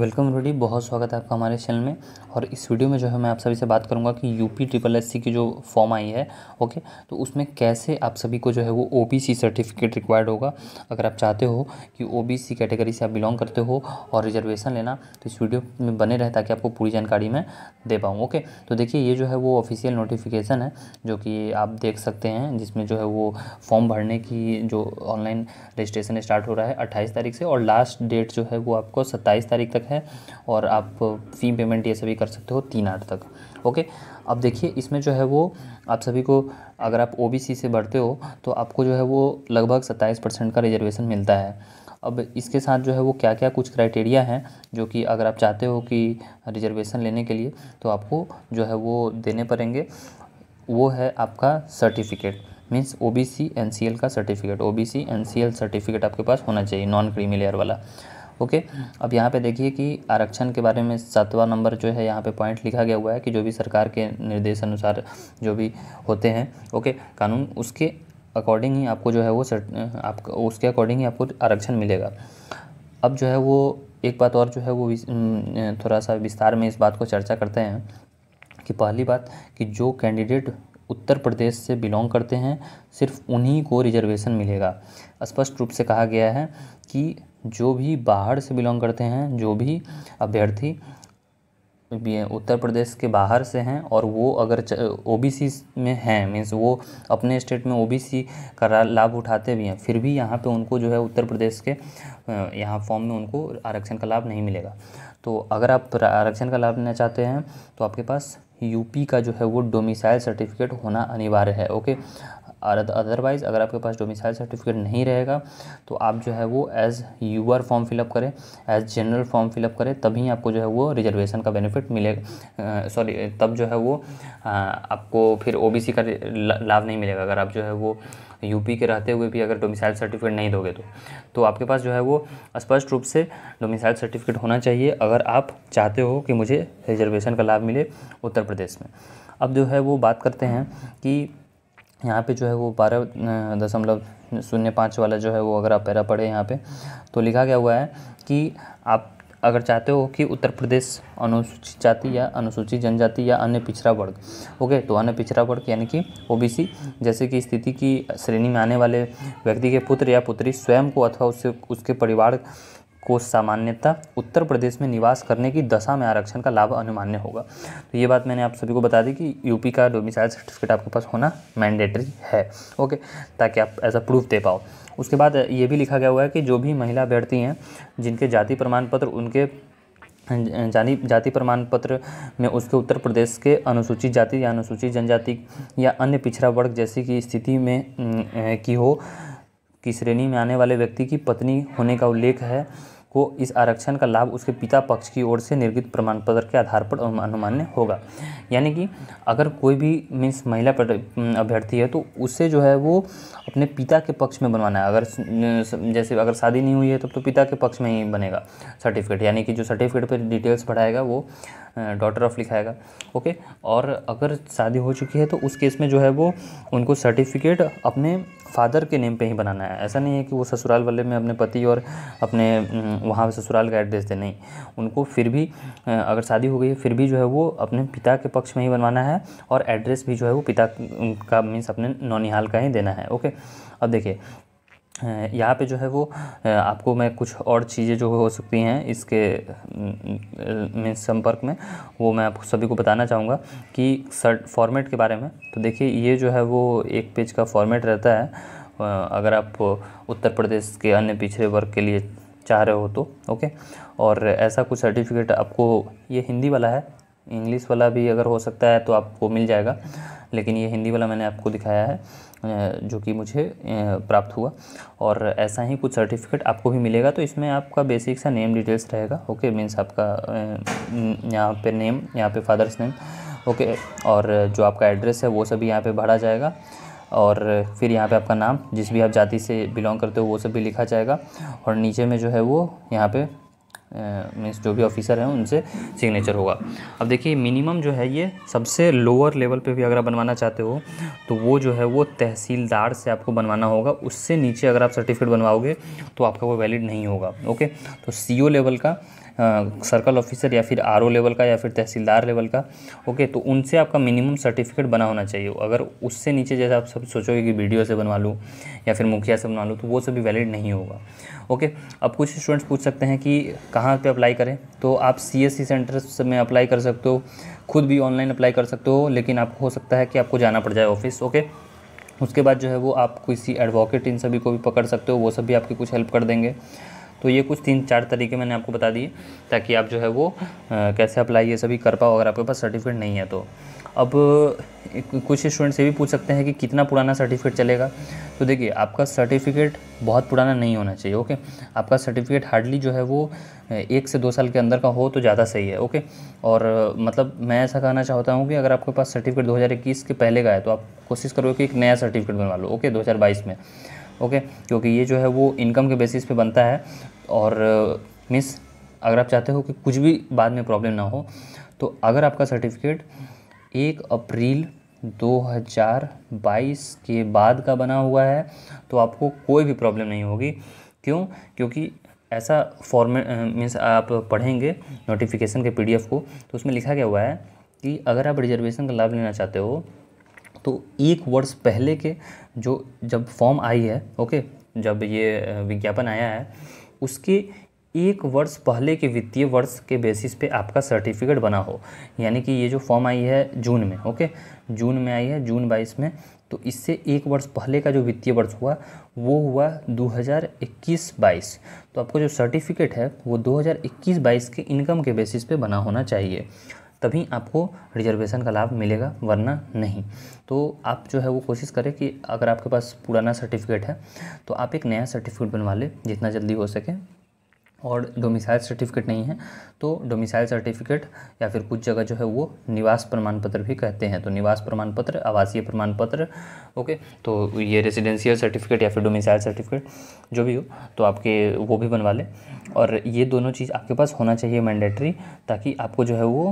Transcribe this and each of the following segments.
welcome ready बहुत स्वागत है आपका हमारे चैनल में और इस वीडियो में जो है मैं आप सभी से बात करूंगा कि यूपी ट्रिपल सी की जो फॉर्म आई है ओके तो उसमें कैसे आप सभी को जो है वो ओबीसी सर्टिफिकेट रिक्वायर्ड होगा अगर आप चाहते हो कि ओबीसी कैटेगरी से आप बिलोंग करते हो और रिजर्वेशन लेना तो इस वीडियो में बने रहे ताकि आपको पूरी जानकारी मैं दे पाऊँ ओके तो देखिए ये जो है वो ऑफिशियल नोटिफिकेशन है जो कि आप देख सकते हैं जिसमें जो है वो फॉर्म भरने की जो ऑनलाइन रजिस्ट्रेशन स्टार्ट हो रहा है अट्ठाईस तारीख से और लास्ट डेट जो है वो आपको सत्ताईस तारीख तक तक है और आप फ़ी पेमेंट ये सभी कर सकते हो तीन आठ तक ओके अब देखिए इसमें जो है वो आप सभी को अगर आप ओ से बढ़ते हो तो आपको जो है वो लगभग सत्ताईस परसेंट का रिजर्वेशन मिलता है अब इसके साथ जो है वो क्या क्या कुछ क्राइटेरिया हैं जो कि अगर आप चाहते हो कि रिजर्वेशन लेने के लिए तो आपको जो है वो देने पड़ेंगे वो है आपका certificate means O B C N C L का certificate O B C N C L certificate आपके पास होना चाहिए नॉन क्रीमी लेयर वाला ओके अब यहाँ पे देखिए कि आरक्षण के बारे में सातवां नंबर जो है यहाँ पे पॉइंट लिखा गया हुआ है कि जो भी सरकार के निर्देश अनुसार जो भी होते हैं ओके कानून उसके अकॉर्डिंग ही आपको जो है वो आप उसके अकॉर्डिंग ही आपको आरक्षण मिलेगा अब जो है वो एक बात और जो है वो थोड़ा सा विस्तार में इस बात को चर्चा करते हैं कि पहली बात कि जो कैंडिडेट उत्तर प्रदेश से बिलोंग करते हैं सिर्फ उन्हीं को रिजर्वेशन मिलेगा स्पष्ट रूप से कहा गया है कि जो भी बाहर से बिलोंग करते हैं जो भी अभ्यर्थी उत्तर प्रदेश के बाहर से हैं और वो अगर ओबीसी में हैं मीन्स वो अपने स्टेट में ओबीसी का लाभ उठाते भी हैं फिर भी यहाँ पे उनको जो है उत्तर प्रदेश के यहाँ फॉर्म में उनको आरक्षण का लाभ नहीं मिलेगा तो अगर आप आरक्षण का लाभ लेना चाहते हैं तो आपके पास यूपी का जो है वो डोमिसाइल सर्टिफिकेट होना अनिवार्य है ओके और अदरवाइज़ अगर आपके पास डोमिसाइल सर्टिफिकेट नहीं रहेगा तो आप जो है वो एज़ यूअर फॉर्म फिलअप करें एज जनरल फॉर्म फिलअप करें तभी आपको जो है वो रिजर्वेशन का बेनिफिट मिलेगा सॉरी तब जो है वो आ, आपको फिर ओ का लाभ नहीं मिलेगा अगर आप जो है वो यूपी के रहते हुए भी अगर डोमिसाइल सर्टिफिकेट नहीं दोगे तो तो आपके पास जो है वो स्पष्ट रूप से डोमिसाइल सर्टिफिकेट होना चाहिए अगर आप चाहते हो कि मुझे रिजर्वेशन का लाभ मिले उत्तर प्रदेश में अब जो है वो बात करते हैं कि यहाँ पे जो है वो बारह दशमलव शून्य पाँच वाला जो है वो अगर आप पैरा पढ़े यहाँ पे तो लिखा गया हुआ है कि आप अगर चाहते हो कि उत्तर प्रदेश अनुसूचित जाति या अनुसूचित जनजाति या अन्य पिछड़ा वर्ग ओके तो अन्य पिछड़ा वर्ग यानी कि ओबीसी जैसे कि स्थिति की श्रेणी में आने वाले व्यक्ति के पुत्र या पुत्री स्वयं को अथवा उससे उसके परिवार को सामान्यता उत्तर प्रदेश में निवास करने की दशा में आरक्षण का लाभ अनुमान्य होगा तो ये बात मैंने आप सभी को बता दी कि यूपी का डोमिसाइल सर्टिफिकेट आपके पास होना मैंडेटरी है ओके ताकि आप ऐसा प्रूफ दे पाओ उसके बाद ये भी लिखा गया हुआ है कि जो भी महिला अभ्यर्थी हैं जिनके जाति प्रमाण पत्र उनके जानी जाति प्रमाण पत्र में उसके उत्तर प्रदेश के अनुसूचित जाति या अनुसूचित जनजाति या अन्य पिछड़ा वर्ग जैसी की स्थिति में की हो की श्रेणी में आने वाले व्यक्ति की पत्नी होने का उल्लेख है को इस आरक्षण का लाभ उसके पिता पक्ष की ओर से निर्गत प्रमाण पत्र के आधार पर अनुमान्य होगा यानी कि अगर कोई भी मीन्स महिला अभ्यर्थी है तो उसे जो है वो अपने पिता के पक्ष में बनवाना है अगर जैसे अगर शादी नहीं हुई है तब तो, तो पिता के पक्ष में ही बनेगा सर्टिफिकेट यानी कि जो सर्टिफिकेट पर डिटेल्स पढ़ाएगा वो डॉटर ऑफ लिखाएगा ओके और अगर शादी हो चुकी है तो उस केस में जो है वो उनको सर्टिफिकेट अपने फादर के नेम पे ही बनाना है ऐसा नहीं है कि वो ससुराल वाले में अपने पति और अपने वहाँ ससुराल का एड्रेस दे नहीं उनको फिर भी अगर शादी हो गई है फिर भी जो है वो अपने पिता के पक्ष में ही बनवाना है और एड्रेस भी जो है वो पिता का मीन्स अपने नौनिहाल का ही देना है ओके अब देखिए यहाँ पे जो है वो आपको मैं कुछ और चीज़ें जो हो सकती हैं इसके में संपर्क में वो मैं आप सभी को बताना चाहूँगा कि सर्ट फॉर्मेट के बारे में तो देखिए ये जो है वो एक पेज का फॉर्मेट रहता है अगर आप उत्तर प्रदेश के अन्य पिछड़े वर्ग के लिए चाह रहे हो तो ओके और ऐसा कुछ सर्टिफिकेट आपको ये हिंदी वाला है इंग्लिश वाला भी अगर हो सकता है तो आपको मिल जाएगा लेकिन ये हिंदी वाला मैंने आपको दिखाया है जो कि मुझे प्राप्त हुआ और ऐसा ही कुछ सर्टिफिकेट आपको भी मिलेगा तो इसमें आपका बेसिक सा नेम डिटेल्स रहेगा ओके मीन्स आपका यहाँ पे नेम यहाँ पे फादर्स नेम ओके और जो आपका एड्रेस है वो सभी यहाँ पे भरा जाएगा और फिर यहाँ पे आपका नाम जिस भी आप जाति से बिलोंग करते हो वो सब भी लिखा जाएगा और नीचे में जो है वो यहाँ पे मीन्स जो भी ऑफिसर हैं उनसे सिग्नेचर होगा अब देखिए मिनिमम जो है ये सबसे लोअर लेवल पे भी अगर आप बनवाना चाहते हो तो वो जो है वो तहसीलदार से आपको बनवाना होगा उससे नीचे अगर आप सर्टिफिकेट बनवाओगे तो आपका वो वैलिड नहीं होगा ओके तो सी लेवल का सर्कल ऑफिसर या फिर आर लेवल का या फिर तहसीलदार लेवल का ओके तो उनसे आपका मिनिमम सर्टिफिकेट बना होना चाहिए अगर उससे नीचे जैसे आप सब सोचोगे कि वीडियो से बनवा लूँ या फिर मुखिया से बनवा लूँ तो वो सभी वैलिड नहीं होगा ओके अब कुछ स्टूडेंट्स पूछ सकते हैं कि कहाँ पर अप्लाई करें तो आप सी एस सेंटर्स में अप्लाई कर सकते हो खुद भी ऑनलाइन अप्लाई कर सकते हो लेकिन आपको हो सकता है कि आपको जाना पड़ जाए ऑफिस ओके उसके बाद जो है वो आप किसी एडवोकेट इन सभी को भी पकड़ सकते हो वो सब भी आपकी कुछ हेल्प कर देंगे तो ये कुछ तीन चार तरीके मैंने आपको बता दिए ताकि आप जो है वो कैसे अप्लाई ये सभी कर पाओ अगर आपके पास सर्टिफिकेट नहीं है तो अब कुछ स्टूडेंट्स ये भी पूछ सकते हैं कि कितना पुराना सर्टिफिकेट चलेगा तो देखिए आपका सर्टिफिकेट बहुत पुराना नहीं होना चाहिए ओके आपका सर्टिफिकेट हार्डली जो है वो एक से दो साल के अंदर का हो तो ज़्यादा सही है ओके और मतलब मैं ऐसा कहना चाहता हूँ कि अगर आपके पास सर्टिफिकेट 2021 के पहले का है तो आप कोशिश करो कि एक नया सर्टिफिकेट बनवा लो ओके 2022 में ओके क्योंकि ये जो है वो इनकम के बेसिस पे बनता है और मिस अगर आप चाहते हो कि कुछ भी बाद में प्रॉब्लम ना हो तो अगर आपका सर्टिफिकेट एक अप्रैल 2022 के बाद का बना हुआ है तो आपको कोई भी प्रॉब्लम नहीं होगी क्यों क्योंकि ऐसा फॉर्मेट मीन्स आप पढ़ेंगे नोटिफिकेशन के पीडीएफ को तो उसमें लिखा गया हुआ है कि अगर आप रिजर्वेशन का लाभ लेना चाहते हो तो एक वर्ष पहले के जो जब फॉर्म आई है ओके जब ये विज्ञापन आया है उसके एक वर्ष पहले के वित्तीय वर्ष के बेसिस पे आपका सर्टिफिकेट बना हो यानी कि ये जो फॉर्म आई है जून में ओके जून में आई है जून बाईस में तो इससे एक वर्ष पहले का जो वित्तीय वर्ष हुआ वो हुआ 2021-22 तो आपको जो सर्टिफिकेट है वो 2021-22 के इनकम के बेसिस पे बना होना चाहिए तभी आपको रिजर्वेशन का लाभ मिलेगा वरना नहीं तो आप जो है वो कोशिश करें कि अगर आपके पास पुराना सर्टिफिकेट है तो आप एक नया सर्टिफिकेट बनवा लें जितना जल्दी हो सके और डोमिसाइल सर्टिफिकेट नहीं है तो डोमिसाइल सर्टिफिकेट या फिर कुछ जगह जो है वो निवास प्रमाण पत्र भी कहते हैं तो निवास प्रमाण पत्र आवासीय प्रमाण पत्र ओके तो ये रेजिडेंशियल सर्टिफिकेट या फिर डोमिसाइल सर्टिफिकेट जो भी हो तो आपके वो भी बनवा लें और ये दोनों चीज़ आपके पास होना चाहिए मैंडेटरी ताकि आपको जो है वो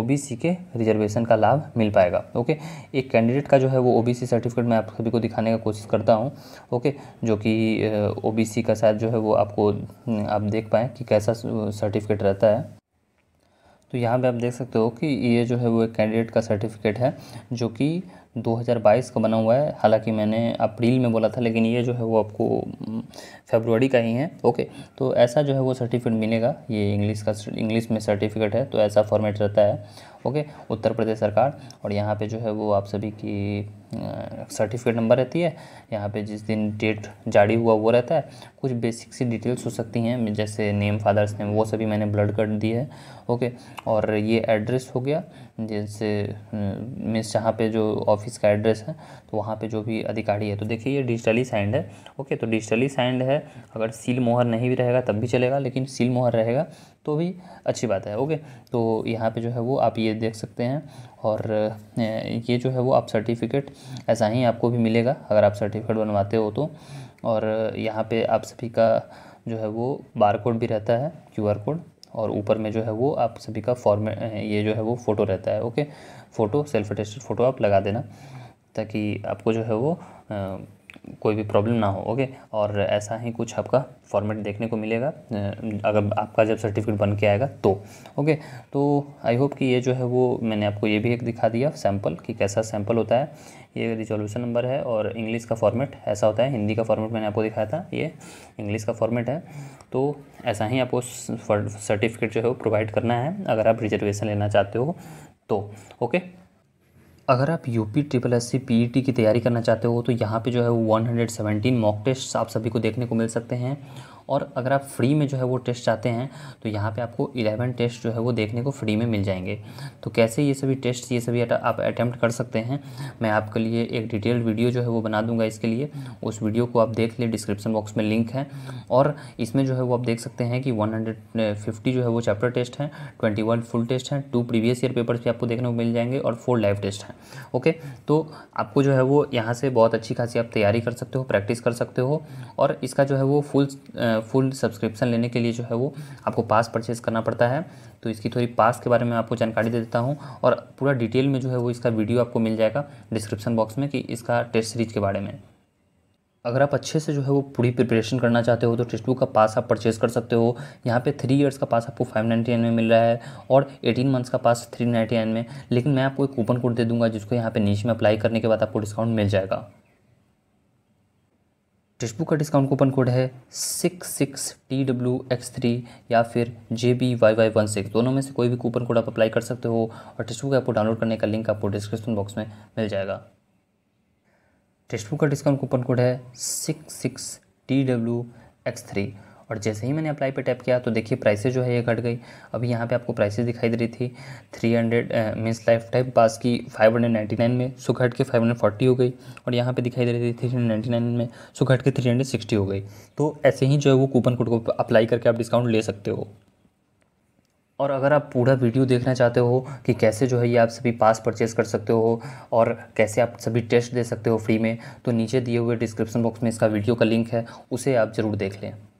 ओबीसी के रिजर्वेशन का लाभ मिल पाएगा ओके एक कैंडिडेट का जो है वो ओबीसी सर्टिफिकेट मैं आप सभी को दिखाने का कोशिश करता हूँ ओके जो कि ओबीसी का शायद जो है वो आपको आप देख पाएँ कि कैसा सर्टिफिकेट रहता है तो यहाँ पे आप देख सकते हो कि ये जो है वो एक कैंडिडेट का सर्टिफिकेट है जो कि 2022 का बना हुआ है हालांकि मैंने अप्रैल में बोला था लेकिन ये जो है वो आपको फेबरवरी का ही है ओके तो ऐसा जो है वो सर्टिफिकेट मिलेगा ये इंग्लिश का इंग्लिश में सर्टिफिकेट है तो ऐसा फॉर्मेट रहता है ओके उत्तर प्रदेश सरकार और यहाँ पे जो है वो आप सभी की सर्टिफिकेट नंबर रहती है यहाँ पे जिस दिन डेट जारी हुआ वो रहता है कुछ बेसिक सी डिटेल्स हो सकती हैं जैसे नेम फादर्स नेम वो सभी मैंने ब्लड कर दी है ओके और ये एड्रेस हो गया जैसे मीन्स जहाँ पे जो ऑफिस का एड्रेस है तो वहाँ पे जो भी अधिकारी है तो देखिए ये डिजिटली साइंड है ओके तो डिजिटली साइंड है अगर सील मोहर नहीं भी रहेगा तब भी चलेगा लेकिन सील मोहर रहेगा तो भी अच्छी बात है ओके तो यहाँ पे जो है वो आप ये देख सकते हैं और ये जो है वो आप सर्टिफिकेट ऐसा ही आपको भी मिलेगा अगर आप सर्टिफिकेट बनवाते हो तो और यहाँ पे आप सभी का जो है वो बार कोड भी रहता है क्यूआर कोड और ऊपर में जो है वो आप सभी का फॉर्मेट ये जो है वो फ़ोटो रहता है okay photo self attested photo आप लगा देना ताकि आपको जो है वो कोई भी प्रॉब्लम ना हो ओके और ऐसा ही कुछ आपका फॉर्मेट देखने को मिलेगा अगर आपका जब सर्टिफिकेट बन के आएगा तो ओके तो आई होप कि ये जो है वो मैंने आपको ये भी एक दिखा दिया सैम्पल कि कैसा सैम्पल होता है ये रिजोल्यूशन नंबर है और इंग्लिश का फॉर्मेट ऐसा होता है हिंदी का फॉर्मेट मैंने आपको दिखाया था ये इंग्लिश का फॉर्मेट है तो ऐसा ही आपको सर्टिफिकेट जो है वो प्रोवाइड करना है अगर आप रिजर्वेशन लेना चाहते हो तो ओके अगर आप UP triple S C P T की तैयारी करना चाहते हो तो यहाँ पे जो है वो 117 मॉक टेस्ट आप सभी को देखने को मिल सकते हैं और अगर आप फ्री में जो है वो टेस्ट चाहते हैं तो यहाँ पे आपको 11 टेस्ट जो है वो देखने को फ्री में मिल जाएंगे तो कैसे ये सभी टेस्ट ये सभी आप अटैम्प्ट कर सकते हैं मैं आपके लिए एक डिटेल्ड वीडियो जो है वो बना दूंगा इसके लिए उस वीडियो को आप देख लें डिस्क्रिप्सन बॉक्स में लिंक है और इसमें जो है वो आप देख सकते हैं कि वन जो है वो चैप्टर टेस्ट हैं ट्वेंटी फुल टेस्ट हैं टू प्रीवियस ईयर पेपर्स भी आपको देखने को मिल जाएंगे और फोर लाइव टेस्ट हैं ओके तो आपको जो है वो यहाँ से बहुत अच्छी खासी आप तैयारी कर सकते हो प्रैक्टिस कर सकते हो और इसका जो है वो फुल फुल सब्सक्रिप्शन लेने के लिए जो है वो आपको पास परचेज़ करना पड़ता है तो इसकी थोड़ी पास के बारे में आपको जानकारी दे देता हूँ और पूरा डिटेल में जो है वो इसका वीडियो आपको मिल जाएगा डिस्क्रिप्शन बॉक्स में कि इसका टेस्ट सीरीज के बारे में अगर आप अच्छे से जो है वो पूरी प्रिपरेशन करना चाहते हो तो टेस्ट बुक का पास आप परचेज़ कर सकते हो यहाँ पे थ्री इयर्स का पास आपको फाइव नाइन्टी नाइन में मिल रहा है और एटीन मंथ्स का पास थ्री नाइन्टी नाइन में लेकिन मैं आपको एक कूपन कोड दे दूंगा जिसको यहाँ पे नीचे में अप्लाई करने के बाद आपको डिस्काउंट मिल जाएगा टेक्स्ट बुक का डिस्काउंट कूपन कोड है six six T W X three या फिर J B Y Y one six दोनों में से कोई भी कूपन कोड आप अप्लाई कर सकते हो और टेक्स्ट बुक ऐप को डाउनलोड करने का लिंक आपको डिस्क्रिप्शन बॉक्स में मिल जाएगा टेक्स्ट बुक का डिस्काउंट कूपन कोड है six six T W X three और जैसे ही मैंने अप्लाई पे टैप किया तो देखिए प्राइसेज जो है ये घट गई अभी यहाँ पे आपको प्राइसेज दिखाई दे रही थी three hundred means life time pass की फाइव हंड्रेड नाइन में सो घट के फाइव हंड्रेड फोर्टी हो गई और यहाँ पे दिखाई दे रही थी थ्री हंड्रेड नाइन में सो घट के थ्री हंड्रेड सिक्सटी हो गई तो ऐसे ही जो है वो कूपन कोड को अप्लाई करके आप डिस्काउंट ले सकते हो और अगर आप पूरा वीडियो देखना चाहते हो कि कैसे जो है ये आप सभी पास परचेज़ कर सकते हो और कैसे आप सभी टेस्ट दे सकते हो फ्री में तो नीचे दिए हुए डिस्क्रिप्शन बॉक्स में इसका वीडियो का लिंक है उसे आप ज़रूर देख लें